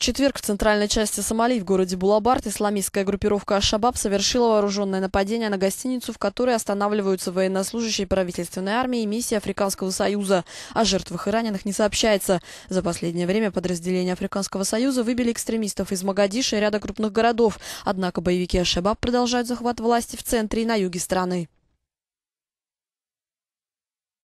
В четверг в центральной части Сомали в городе Булабарт исламистская группировка «Ашабаб» совершила вооруженное нападение на гостиницу, в которой останавливаются военнослужащие правительственной армии и миссии Африканского Союза. О жертвах и раненых не сообщается. За последнее время подразделения Африканского Союза выбили экстремистов из Магадиша и ряда крупных городов. Однако боевики «Ашабаб» продолжают захват власти в центре и на юге страны.